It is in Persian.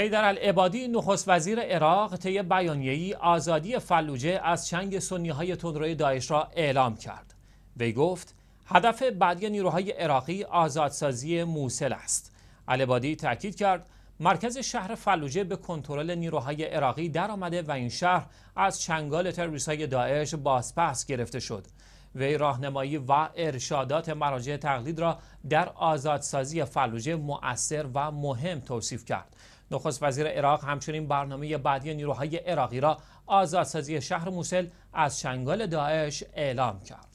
حیدر العبادی نخست وزیر عراق طی بیانیه‌ای آزادی فلوجه از چنگ سنی‌های تندروی داعش را اعلام کرد وی گفت هدف بعدی نیروهای عراقی آزادسازی موسل است العبادی تاکید کرد مرکز شهر فلوجه به کنترل نیروهای عراقی درآمده و این شهر از چنگال تروریست‌های داعش بازپس گرفته شد وی راهنمایی و ارشادات مراجع تقلید را در آزادسازی فلوجه مؤثر و مهم توصیف کرد نخست وزیر عراق همچنین برنامه بعدی نیروهای عراقی را آزادسازی شهر موسل از شنگال داعش اعلام کرد